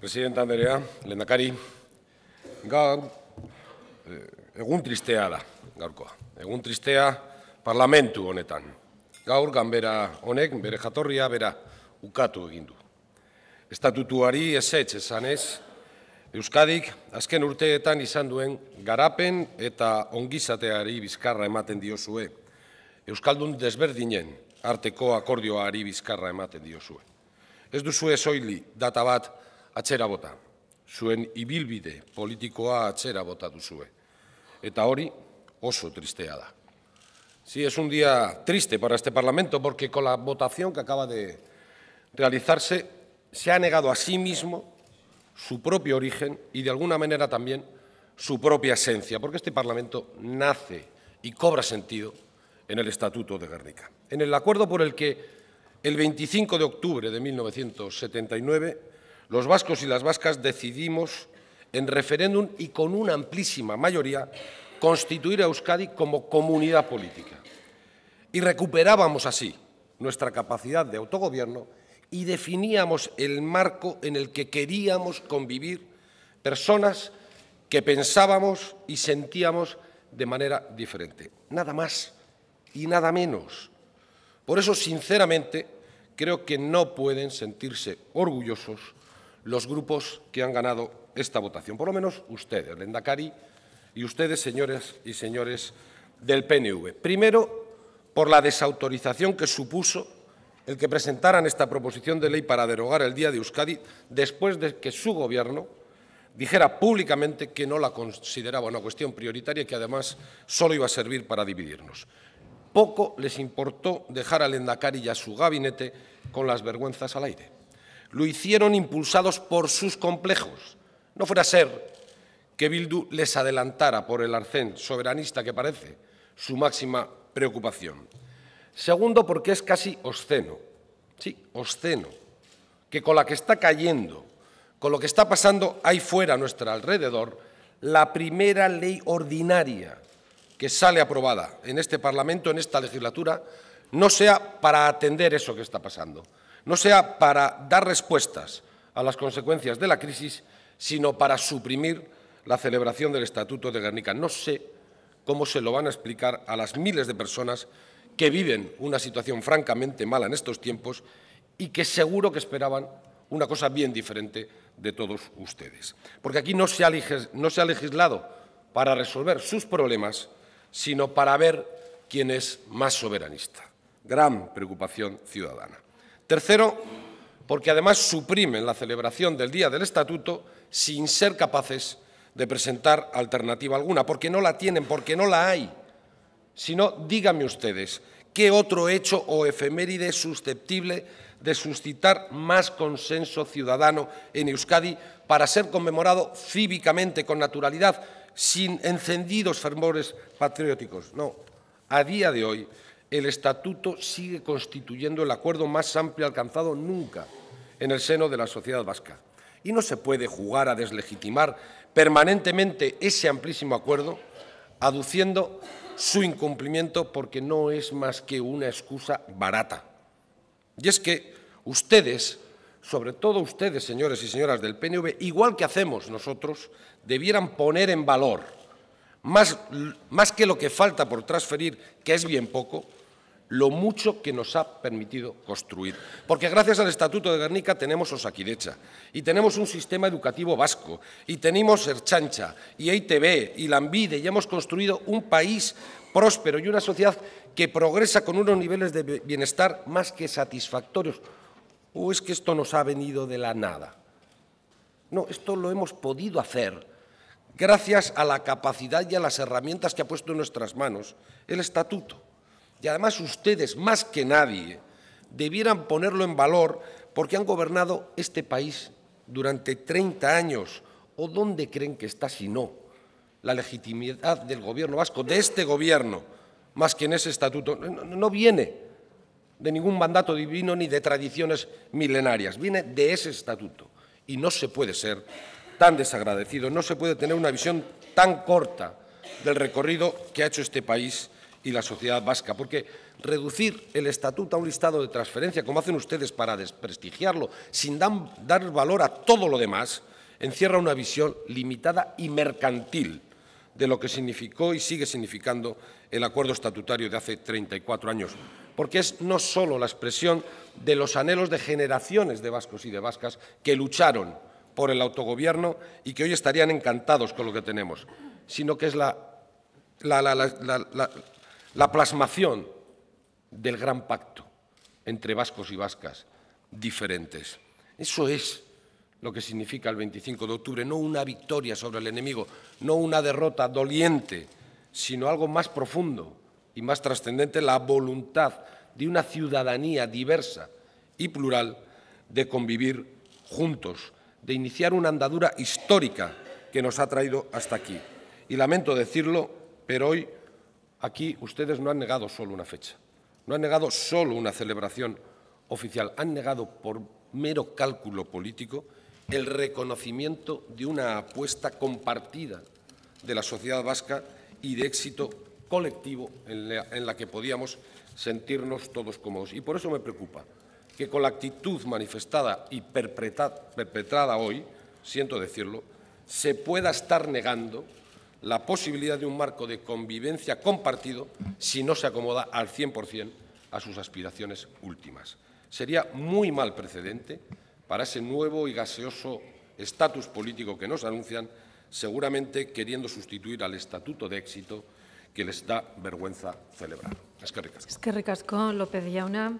Presidenta Anderea, lehendakari, gaur, eh, egun tristea da, gaurkoa. Egun tristea parlamentu honetan. Gaur, ganbera honek, bere jatorria, bera ukatu egindu. Estatutuari esetz esanez, Euskadik azken urteetan izan duen garapen eta ongizateari bizkarra ematen diozue. Euskaldun desberdinen arteko akordioa ari bizkarra ematen diozue. Ez duzue soili data bat, atzera bota. y ibilbide politikoa atzera bota duzue. Eta hori oso tristeada. Sí, es un día triste para este Parlamento porque con la votación que acaba de realizarse se ha negado a sí mismo su propio origen y de alguna manera también su propia esencia, porque este Parlamento nace y cobra sentido en el Estatuto de Guernica. En el acuerdo por el que el 25 de octubre de 1979 los vascos y las vascas decidimos en referéndum y con una amplísima mayoría constituir a Euskadi como comunidad política. Y recuperábamos así nuestra capacidad de autogobierno y definíamos el marco en el que queríamos convivir personas que pensábamos y sentíamos de manera diferente. Nada más y nada menos. Por eso, sinceramente, creo que no pueden sentirse orgullosos los grupos que han ganado esta votación, por lo menos ustedes, Lendakari, y ustedes, señores y señores del PNV. Primero, por la desautorización que supuso el que presentaran esta proposición de ley para derogar el Día de Euskadi después de que su Gobierno dijera públicamente que no la consideraba una cuestión prioritaria y que además solo iba a servir para dividirnos. Poco les importó dejar al Endacari y a su gabinete con las vergüenzas al aire lo hicieron impulsados por sus complejos. No fuera a ser que Bildu les adelantara por el arcén soberanista que parece su máxima preocupación. Segundo, porque es casi obsceno, sí, obsceno, que con la que está cayendo, con lo que está pasando ahí fuera a nuestro alrededor, la primera ley ordinaria que sale aprobada en este Parlamento, en esta legislatura, no sea para atender eso que está pasando, no sea para dar respuestas a las consecuencias de la crisis, sino para suprimir la celebración del Estatuto de Guernica. No sé cómo se lo van a explicar a las miles de personas que viven una situación francamente mala en estos tiempos y que seguro que esperaban una cosa bien diferente de todos ustedes. Porque aquí no se ha, legislado para resolver sus problemas, sino para ver quién es más soberanista. Gran preocupación ciudadana. Tercero, porque además suprimen la celebración del Día del Estatuto sin ser capaces de presentar alternativa alguna, porque no la tienen, porque no la hay. Si no, díganme ustedes, ¿qué otro hecho o efeméride es susceptible de suscitar más consenso ciudadano en Euskadi para ser conmemorado cívicamente, con naturalidad, sin encendidos fervores patrióticos? No, a día de hoy el Estatuto sigue constituyendo el acuerdo más amplio alcanzado nunca en el seno de la sociedad vasca. Y no se puede jugar a deslegitimar permanentemente ese amplísimo acuerdo aduciendo su incumplimiento porque no es más que una excusa barata. Y es que ustedes, sobre todo ustedes, señores y señoras del PNV, igual que hacemos nosotros, debieran poner en valor más, que lo que falta por transferir, que es bien poco, lo mucho que nos ha permitido construir. Porque gracias al Estatuto de Guernica tenemos Osaquidecha, y tenemos un sistema educativo vasco, y tenemos Erchancha, y EITB, y Lambide, y hemos construido un país próspero y una sociedad que progresa con unos niveles de bienestar más que satisfactorios. ¿O oh, es que esto nos ha venido de la nada? No, esto lo hemos podido hacer gracias a la capacidad y a las herramientas que ha puesto en nuestras manos el Estatuto. Y además ustedes, más que nadie, debieran ponerlo en valor porque han gobernado este país durante 30 años. ¿O dónde creen que está si no la legitimidad del gobierno vasco, de este gobierno, más que en ese estatuto? No, no viene de ningún mandato divino ni de tradiciones milenarias, viene de ese estatuto. Y no se puede ser tan desagradecido. No se puede tener una visión tan corta del recorrido que ha hecho este país y la sociedad vasca, porque reducir el estatuto a un listado de transferencia, como hacen ustedes para desprestigiarlo, sin dar valor a todo lo demás, encierra una visión limitada y mercantil de lo que significó y sigue significando el acuerdo estatutario de hace 34 años, porque es no solo la expresión de los anhelos de generaciones de vascos y de vascas que lucharon por el autogobierno y que hoy estarían encantados con lo que tenemos, sino que es la, plasmación del gran pacto entre vascos y vascas diferentes. Eso es lo que significa el 25 de octubre, no una victoria sobre el enemigo, no una derrota doliente, sino algo más profundo y más trascendente, la voluntad de una ciudadanía diversa y plural de convivir juntos de iniciar una andadura histórica que nos ha traído hasta aquí. Y lamento decirlo, pero hoy aquí ustedes no han negado solo una fecha, no han negado solo una celebración oficial, han negado por mero cálculo político el reconocimiento de una apuesta compartida de la sociedad vasca y de éxito colectivo en la, que podíamos sentirnos todos cómodos. Y por eso me preocupa que con la actitud manifestada y perpetrada hoy, siento decirlo, se pueda estar negando la posibilidad de un marco de convivencia compartido si no se acomoda al 100% a sus aspiraciones últimas. Sería muy mal precedente para ese nuevo y gaseoso estatus político que nos anuncian, seguramente queriendo sustituir al estatuto de éxito que les da vergüenza celebrar. Es que Es que